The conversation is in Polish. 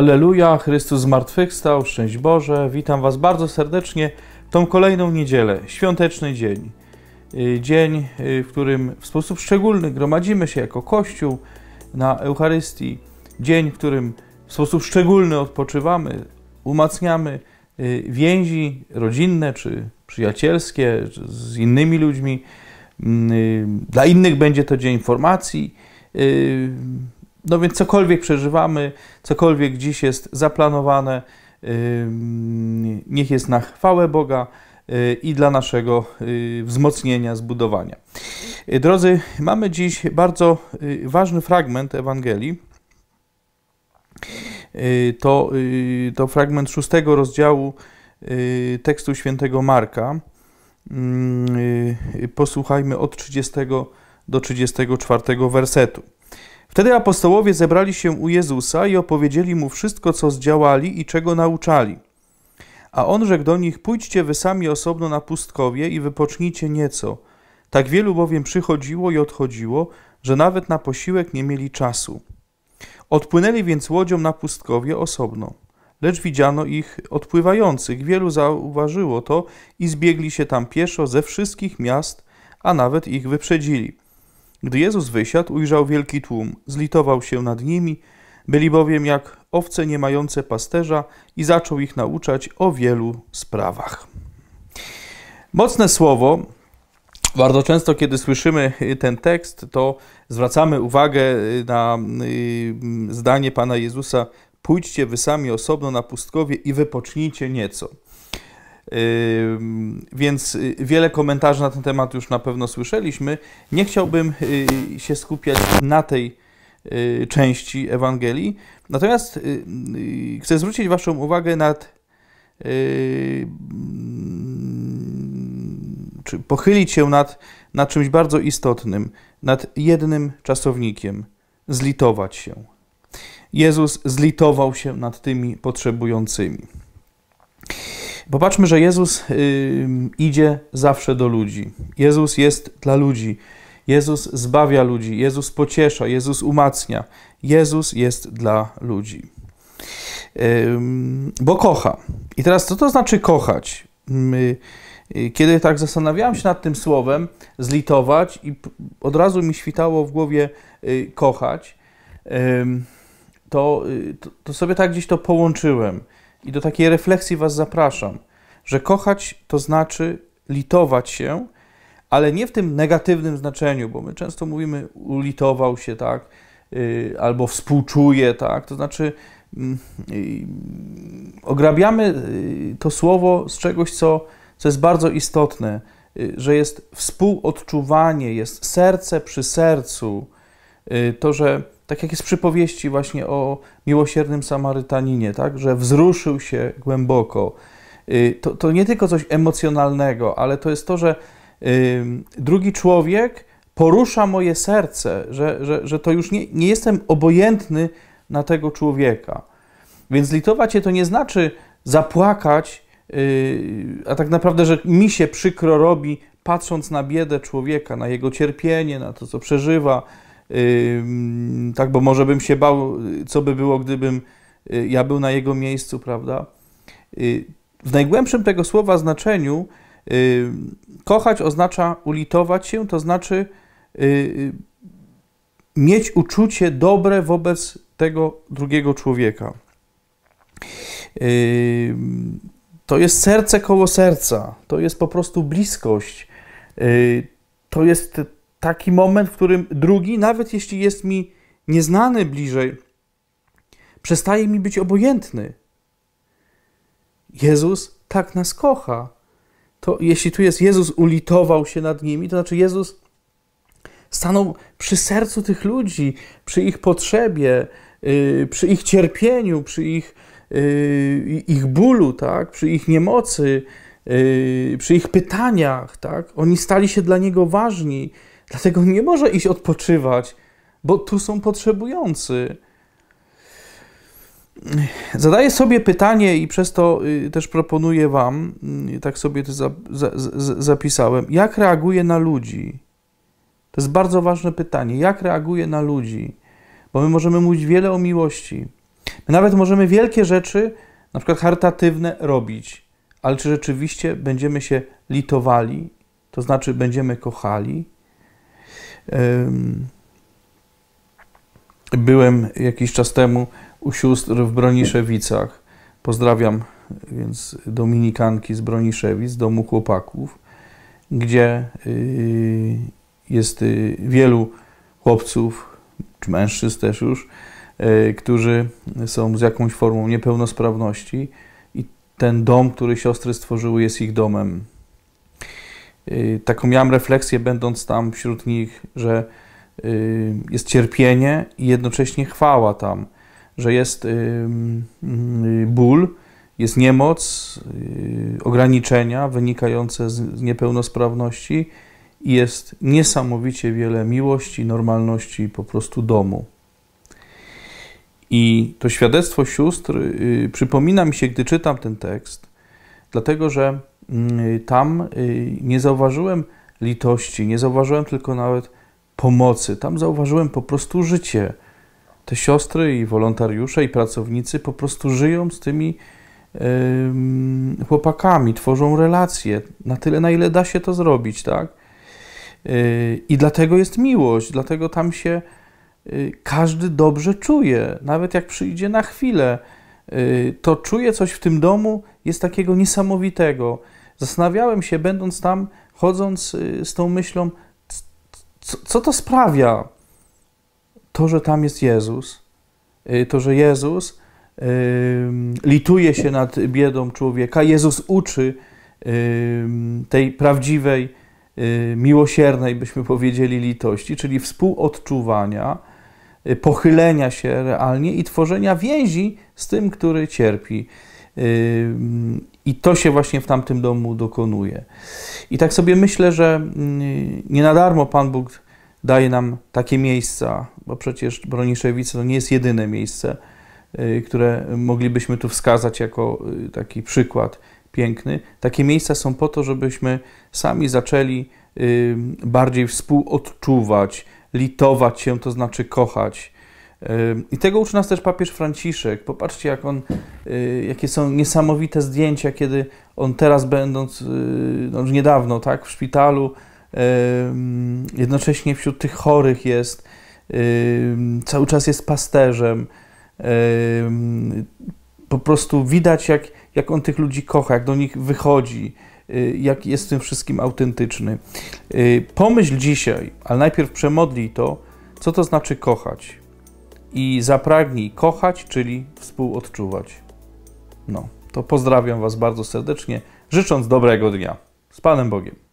Aleluja, Chrystus zmartwychwstał, szczęść Boże. Witam Was bardzo serdecznie w tą kolejną niedzielę, świąteczny dzień. Y, dzień, y, w którym w sposób szczególny gromadzimy się jako Kościół na Eucharystii. Dzień, w którym w sposób szczególny odpoczywamy, umacniamy y, więzi rodzinne czy przyjacielskie z innymi ludźmi. Mm, dla innych będzie to dzień formacji no więc cokolwiek przeżywamy, cokolwiek dziś jest zaplanowane, niech jest na chwałę Boga y, i dla naszego y, wzmocnienia, zbudowania. Y, drodzy, mamy dziś bardzo ważny fragment Ewangelii. To, to fragment szóstego rozdziału tekstu świętego Marka. Mm, posłuchajmy od 30 do 34 wersetu. Wtedy apostołowie zebrali się u Jezusa i opowiedzieli mu wszystko, co zdziałali i czego nauczali. A on rzekł do nich: Pójdźcie wy sami osobno na pustkowie i wypocznijcie nieco. Tak wielu bowiem przychodziło i odchodziło, że nawet na posiłek nie mieli czasu. Odpłynęli więc łodzią na pustkowie osobno. Lecz widziano ich odpływających, wielu zauważyło to i zbiegli się tam pieszo ze wszystkich miast, a nawet ich wyprzedzili. Gdy Jezus wysiadł, ujrzał wielki tłum, zlitował się nad nimi, byli bowiem jak owce nie mające pasterza i zaczął ich nauczać o wielu sprawach. Mocne słowo. Bardzo często, kiedy słyszymy y, ten tekst, to zwracamy uwagę y, na y, zdanie Pana Jezusa: Pójdźcie wy sami osobno na pustkowie i wypocznijcie nieco. Więc y, wiele komentarzy na ten temat już na pewno słyszeliśmy. Nie chciałbym y, się skupiać na tej y, części Ewangelii. Natomiast chcę zwrócić Waszą uwagę na mm, czy pochylić się nad, nad czymś bardzo istotnym, nad jednym czasownikiem zlitować się. Jezus zlitował się nad tymi potrzebującymi. Popatrzmy, że Jezus idzie zawsze do ludzi. Jezus jest dla ludzi. Jezus zbawia ludzi, Jezus pociesza, Jezus umacnia. Jezus jest dla ludzi. Bo kocha. I teraz, co to znaczy kochać? Y, kiedy tak zastanawiałem się nad tym słowem, zlitować, i od razu mi świtało w głowie y, kochać, y, to, to sobie tak gdzieś to połączyłem. I do takiej refleksji Was zapraszam, że kochać to znaczy litować się, ale nie w tym negatywnym znaczeniu, bo my często mówimy ulitował się, tak, y, albo współczuje, tak, to znaczy mm, y, ograbiamy y, to słowo z czegoś, co, co jest bardzo istotne, że jest współodczuwanie, jest serce przy sercu, to, że tak jak jest przypowieści właśnie o miłosiernym Samarytaninie, tak, że wzruszył się głęboko. Y, to, to nie tylko coś emocjonalnego, ale to jest to, że y, drugi człowiek porusza moje serce, że, że, że to już nie, nie jestem obojętny na tego człowieka. Więc litować się to nie znaczy zapłakać, y, a tak naprawdę, że mi się przykro robi, patrząc na biedę człowieka, na jego cierpienie, na to, co przeżywa, tak, bo może bym się bał, co by było, gdybym y, ja był na jego miejscu, prawda? Y, w najgłębszym tego słowa znaczeniu y, kochać oznacza ulitować się, to znaczy mieć uczucie dobre wobec tego drugiego człowieka. To jest serce koło serca, to jest po prostu bliskość, to jest taki moment, w którym drugi, nawet jeśli jest mi nieznany bliżej, przestaje mi być obojętny. Jezus tak nas kocha. To jeśli tu jest Jezus ulitował się nad nimi, to znaczy Jezus stanął przy sercu tych ludzi, przy ich potrzebie, yy, przy ich cierpieniu, przy ich, yy, ich bólu, tak? przy ich niemocy, yy, przy ich pytaniach. Tak? Oni stali się dla Niego ważni Dlatego nie może iść odpoczywać, bo tu są potrzebujący. Zadaję sobie pytanie i przez to y, też proponuję Wam, y, tak sobie to za, za, za, zapisałem, jak reaguje na ludzi? To jest bardzo ważne pytanie. Jak reaguje na ludzi? Bo my możemy mówić wiele o miłości. My nawet możemy wielkie rzeczy, na przykład charytatywne, robić, ale czy rzeczywiście będziemy się litowali, to znaczy będziemy kochali? Byłem jakiś czas temu u sióstr w Broniszewicach. Pozdrawiam więc dominikanki z Broniszewic, domu chłopaków, gdzie y, jest y, wielu chłopców, czy mężczyzn też już, y, którzy są z jakąś formą niepełnosprawności i ten dom, który siostry stworzyły, jest ich domem. Y, taką miałem refleksję, będąc tam wśród nich, że y, jest cierpienie i jednocześnie chwała tam, że jest y, mm, ból, jest niemoc, ograniczenia wynikające z niepełnosprawności i jest niesamowicie wiele miłości, normalności, po prostu domu. I to świadectwo sióstr przypomina mi się, gdy czytam ten tekst, dlatego że Y, tam y, nie zauważyłem litości, nie zauważyłem tylko nawet pomocy. Tam zauważyłem po prostu życie. Te siostry i wolontariusze i pracownicy po prostu żyją z tymi chłopakami, tworzą relacje na tyle, na ile da się to zrobić, tak? Y, I dlatego jest miłość, dlatego tam się każdy dobrze czuje, nawet jak przyjdzie na chwilę, to czuje coś w tym domu, jest takiego niesamowitego. Zastanawiałem się, będąc tam, chodząc y, z tą myślą, co, co to sprawia? To, że tam jest Jezus, y, to, że Jezus y, lituje się nad biedą człowieka, Jezus uczy tej prawdziwej, miłosiernej, byśmy powiedzieli, litości, czyli współodczuwania, pochylenia się realnie i tworzenia więzi z tym, który cierpi. I to się właśnie w tamtym domu dokonuje. I tak sobie myślę, że mm, nie na darmo Pan Bóg daje nam takie miejsca, bo przecież Broniszewice to nie jest jedyne miejsce, y, które moglibyśmy tu wskazać jako y, taki przykład piękny. Takie miejsca są po to, żebyśmy sami zaczęli y, bardziej współodczuwać, litować się, to znaczy kochać, i tego uczy nas też papież Franciszek. Popatrzcie, jak on, y, jakie są niesamowite zdjęcia, kiedy on teraz będąc, y, no już niedawno, tak, w szpitalu, jednocześnie wśród tych chorych jest, cały czas jest pasterzem. Po prostu widać, jak, jak on tych ludzi kocha, jak do nich wychodzi, y, jak jest w tym wszystkim autentyczny. Pomyśl dzisiaj, ale najpierw przemodlij to, co to znaczy kochać i zapragnij kochać, czyli współodczuwać. No, to pozdrawiam Was bardzo serdecznie, życząc dobrego dnia. Z Panem Bogiem.